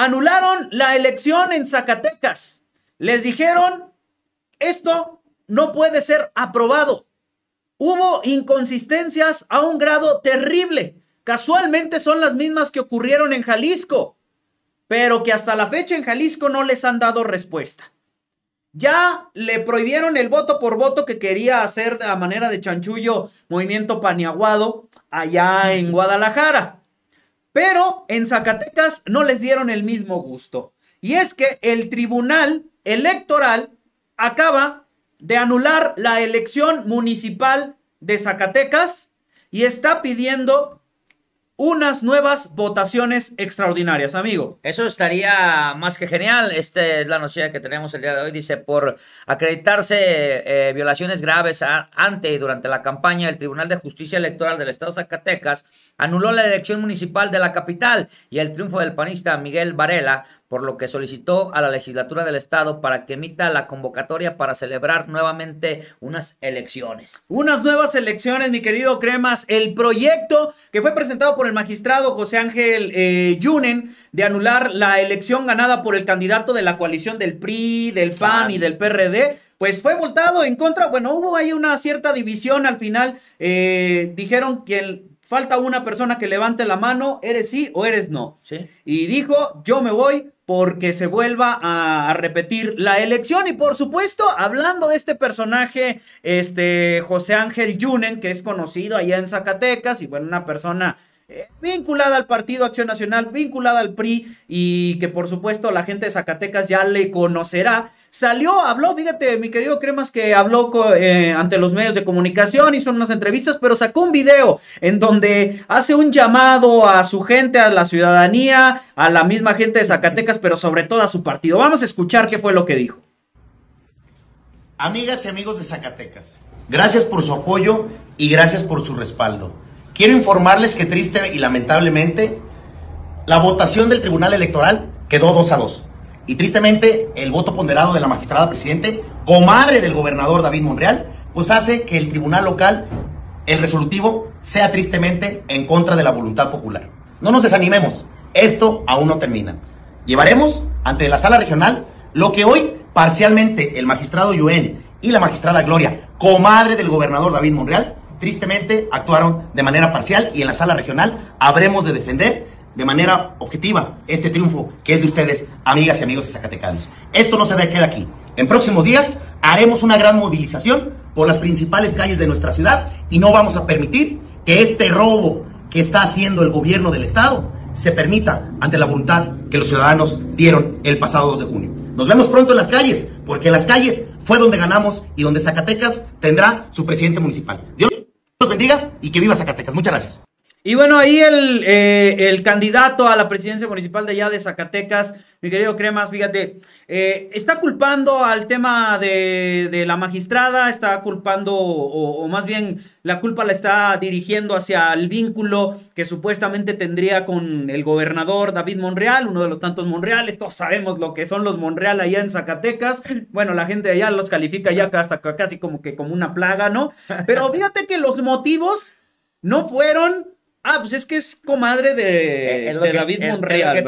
Anularon la elección en Zacatecas. Les dijeron, esto no puede ser aprobado. Hubo inconsistencias a un grado terrible. Casualmente son las mismas que ocurrieron en Jalisco, pero que hasta la fecha en Jalisco no les han dado respuesta. Ya le prohibieron el voto por voto que quería hacer a manera de chanchullo Movimiento Paniaguado allá en Guadalajara. Pero en Zacatecas no les dieron el mismo gusto. Y es que el tribunal electoral acaba de anular la elección municipal de Zacatecas y está pidiendo unas nuevas votaciones extraordinarias, amigo. Eso estaría más que genial. Esta es la noticia que tenemos el día de hoy. Dice, por acreditarse eh, violaciones graves antes ante y durante la campaña, el Tribunal de Justicia Electoral del Estado de Zacatecas anuló la elección municipal de la capital y el triunfo del panista Miguel Varela por lo que solicitó a la legislatura del estado para que emita la convocatoria para celebrar nuevamente unas elecciones. Unas nuevas elecciones, mi querido Cremas. El proyecto que fue presentado por el magistrado José Ángel eh, Yunen de anular la elección ganada por el candidato de la coalición del PRI, del PAN y del PRD pues fue votado en contra. Bueno, hubo ahí una cierta división al final. Eh, dijeron que falta una persona que levante la mano, eres sí o eres no. Y dijo, yo me voy porque se vuelva a, repetir la elección. Y por supuesto, hablando de este personaje, este José Ángel Yunen, que es conocido allá en Zacatecas y bueno, una persona eh, vinculada al Partido Acción Nacional, vinculada al PRI y que por supuesto la gente de Zacatecas ya le conocerá. Salió, habló, fíjate, mi querido Cremas que habló eh, ante los medios de comunicación, hizo unas entrevistas, pero sacó un video en donde hace un llamado a su gente, a la ciudadanía, a la misma gente de Zacatecas, pero sobre todo a su partido. Vamos a escuchar qué fue lo que dijo. Amigas y amigos de Zacatecas, gracias por su apoyo y gracias por su respaldo. Quiero informarles que triste y lamentablemente la votación del Tribunal Electoral quedó 2 a 2. Y tristemente el voto ponderado de la magistrada presidente, comadre del gobernador David Monreal, pues hace que el tribunal local, el resolutivo, sea tristemente en contra de la voluntad popular. No nos desanimemos, esto aún no termina. Llevaremos ante la sala regional lo que hoy parcialmente el magistrado Yuen y la magistrada Gloria, comadre del gobernador David Monreal, tristemente actuaron de manera parcial y en la sala regional habremos de defender de manera objetiva este triunfo que es de ustedes, amigas y amigos de Zacatecanos. Esto no se queda aquí. En próximos días haremos una gran movilización por las principales calles de nuestra ciudad y no vamos a permitir que este robo que está haciendo el gobierno del Estado se permita ante la voluntad que los ciudadanos dieron el pasado 2 de junio. Nos vemos pronto en las calles, porque las calles fue donde ganamos y donde Zacatecas tendrá su presidente municipal diga y que viva Zacatecas. Muchas gracias. Y bueno, ahí eh, el, candidato a la presidencia municipal de allá de Zacatecas, mi querido Cremas, fíjate, eh, está culpando al tema de, la magistrada, está culpando, o, más bien la culpa la está dirigiendo hacia el vínculo que supuestamente tendría con el gobernador David Monreal, uno de los tantos Monreales, todos sabemos lo que son los Monreal allá en Zacatecas, bueno, la gente allá los califica ya hasta casi como que como una plaga, ¿no? Pero fíjate que los motivos no fueron Ah, pues es que es comadre de, eh, David Monreal.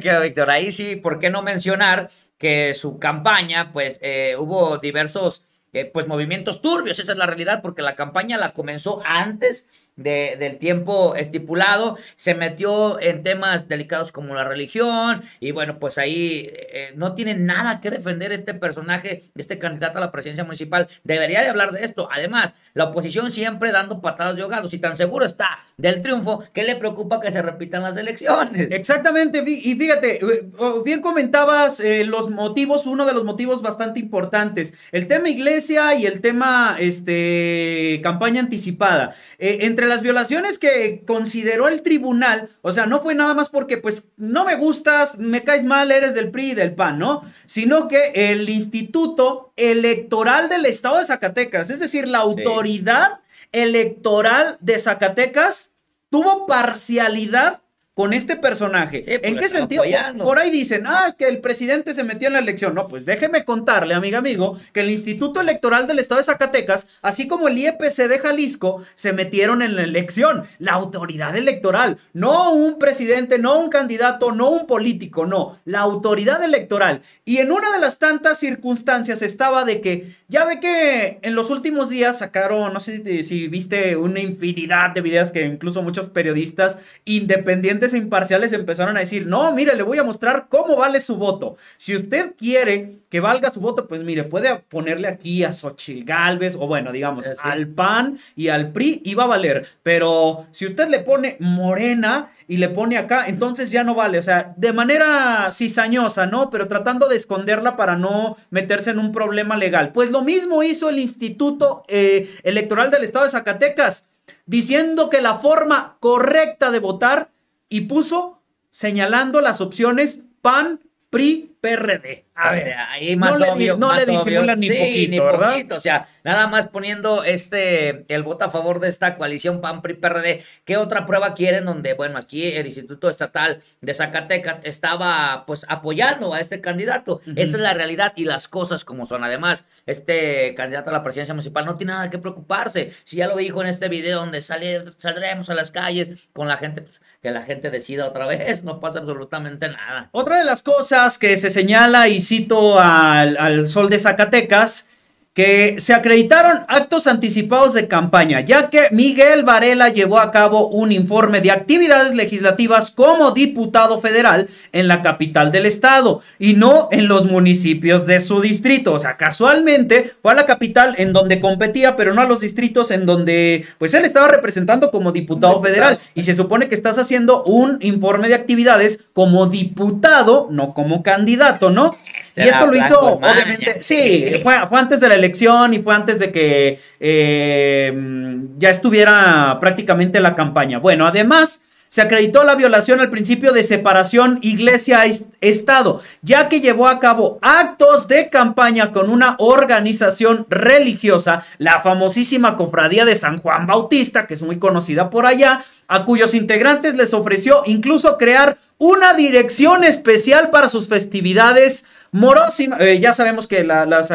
te a Víctor. Ahí sí, ¿por qué no mencionar que su campaña, pues eh, hubo diversos eh, pues, movimientos turbios? Esa es la realidad, porque la campaña la comenzó antes del tiempo estipulado, se metió en temas delicados como la religión y bueno, pues ahí eh, no tiene nada que defender este personaje, este candidato a la presidencia municipal. Debería de hablar de esto. Además, la oposición siempre dando patadas de hogado, si tan seguro está del triunfo, que le preocupa que se repitan las elecciones? Exactamente, y fíjate, eh, oh, bien comentabas eh, los motivos, uno de los motivos bastante importantes, el tema iglesia y el tema este, campaña anticipada. entre las violaciones que consideró el tribunal, o sea, no fue nada más porque pues no me gustas, me caes mal, eres del PRI y del PAN, ¿no? Sino que el Instituto Electoral del Estado de Zacatecas, es decir, la autoridad electoral de Zacatecas, tuvo parcialidad con este personaje. Pues ¿En qué sentido? Por ahí dicen, ah, que el presidente se metió en la elección. No, pues déjeme contarle, amigo, amigo, que el Instituto Electoral del Estado de Zacatecas, así como el IEPC de Jalisco, se metieron en la elección. La autoridad electoral, no un presidente, no un candidato, no un político, no, la autoridad electoral. Y en una de las tantas circunstancias estaba de que, ya ve que en los últimos días sacaron, no sé si, si viste una infinidad de videos que incluso muchos periodistas independientes imparciales empezaron a decir, no, mire, le voy a mostrar cómo vale su voto. Si usted quiere que valga su voto, pues mire, puede ponerle aquí a Xochil Galvez o bueno, digamos, eh, al PAN y al PRI y va a valer. Pero si usted le pone morena y le pone acá, entonces ya no vale. O sea, de manera cizañosa, ¿no? Pero tratando de esconderla para no meterse en un problema legal. Pues lo mismo hizo el Instituto eh, Electoral del Estado de Zacatecas diciendo que la forma correcta de votar y puso señalando las opciones PAN, PRI, PRD. A ver, ahí más no Le, no le disimulan ni, poquito, ni poquito, O sea, nada más poniendo este el voto a favor de esta coalición PAN PRI PRD. ¿Qué otra prueba quieren? Donde, bueno, aquí el Instituto Estatal de Zacatecas estaba pues apoyando a este candidato. Esa es la realidad y las cosas como son. Además, este candidato a la presidencia municipal no tiene nada que preocuparse. Si ya lo dijo en este video donde salir, saldremos a las calles con la gente. Pues, que la gente decida otra vez, no pasa absolutamente nada. Otra de las cosas que se señala, y cito al, al Sol de Zacatecas, que se acreditaron actos anticipados de campaña, ya que Miguel Varela llevó a cabo un informe de actividades legislativas como diputado federal en la capital del estado y no en los municipios de su distrito. O sea, casualmente fue a la capital en donde competía, pero no a los distritos en donde pues él estaba representando como diputado federal. Y se supone que estás haciendo un informe de actividades como diputado, no como candidato, ¿no? Este y esto lo hizo, obviamente, sí, fue, fue antes de la elección y fue antes de que eh, ya estuviera prácticamente la campaña. Bueno, además se acreditó la violación al principio de separación iglesia-estado, ya que llevó a cabo actos de campaña con una organización religiosa, la famosísima Cofradía de San Juan Bautista, que es muy conocida por allá, a cuyos integrantes les ofreció incluso crear una dirección especial para sus festividades moros. Eh, ya sabemos que las,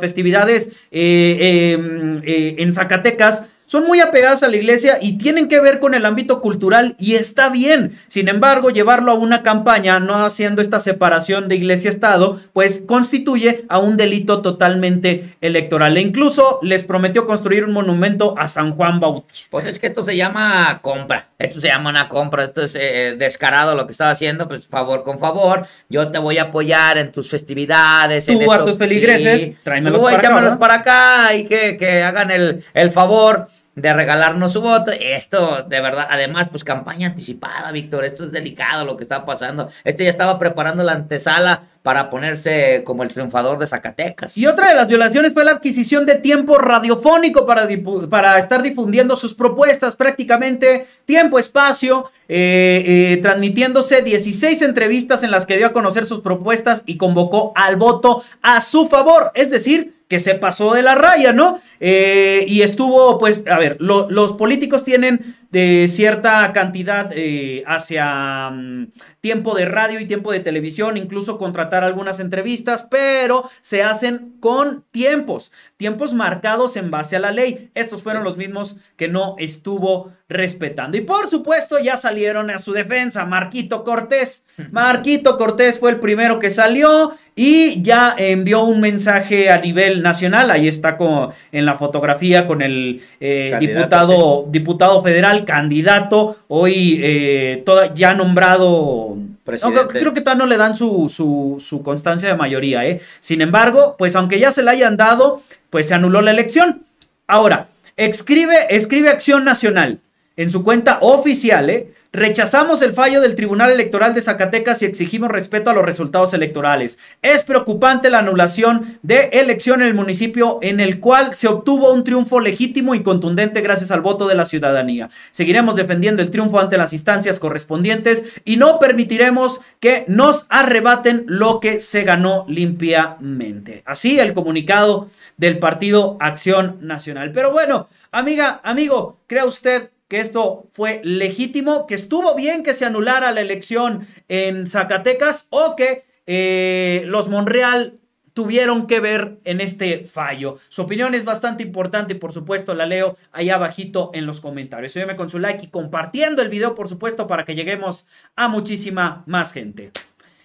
festividades eh, em, eh, en Zacatecas son muy apegadas a la iglesia y tienen que ver con el ámbito cultural y está bien. Sin embargo, llevarlo a una campaña no haciendo esta separación de iglesia-estado, pues constituye a un delito totalmente electoral. E incluso les prometió construir un monumento a San Juan Bautista. Pues es que esto se llama compra. Esto se llama una compra. Esto es eh, descarado lo que está haciendo. Pues favor con favor. Yo te voy a apoyar en tus festividades. Tú en a tus feligreses, sí. tráemelos para acá. para acá y que, que hagan el, el favor de regalarnos su voto. Esto, de verdad, además, pues campaña anticipada, Víctor. Esto es delicado lo que está pasando. Este ya estaba preparando la antesala para ponerse como el triunfador de Zacatecas. Y otra de las violaciones fue la adquisición de tiempo radiofónico para, para estar difundiendo sus propuestas prácticamente tiempo, espacio, eh, eh, transmitiéndose 16 entrevistas en las que dio a conocer sus propuestas y convocó al voto a su favor, es decir, que se pasó de la raya, ¿no? Eh, y estuvo, pues, a ver, los políticos tienen de cierta cantidad eh, hacia mm, tiempo de radio y tiempo de televisión, incluso contratar algunas entrevistas, pero se hacen con tiempos, tiempos marcados en base a la ley. Estos fueron los mismos que no estuvo respetando. Y por supuesto ya salieron a su defensa Marquito Cortés. Marquito Cortés fue el primero que salió y ya envió un mensaje a nivel nacional. Ahí está como en la fotografía con el eh, diputado, diputado federal, candidato, hoy eh, ya nombrado... No, creo que todavía no le dan su, su, constancia de mayoría. ¿eh? Sin embargo, pues aunque ya se la hayan dado, pues se anuló la elección. Ahora, escribe, escribe Acción Nacional en su cuenta oficial, ¿eh? Rechazamos el fallo del Tribunal Electoral de Zacatecas y exigimos respeto a los resultados electorales. Es preocupante la anulación de elección en el municipio en el cual se obtuvo un triunfo legítimo y contundente gracias al voto de la ciudadanía. Seguiremos defendiendo el triunfo ante las instancias correspondientes y no permitiremos que nos arrebaten lo que se ganó limpiamente. Así el comunicado del Partido Acción Nacional. Pero bueno, amiga, amigo, crea usted esto fue legítimo, que estuvo bien que se anulara la elección en Zacatecas o que eh, los Monreal tuvieron que ver en este fallo. Su opinión es bastante importante y por supuesto la leo ahí abajito en los comentarios. Sígueme con su like y compartiendo el video por supuesto para que lleguemos a muchísima más gente.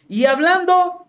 Y hablando...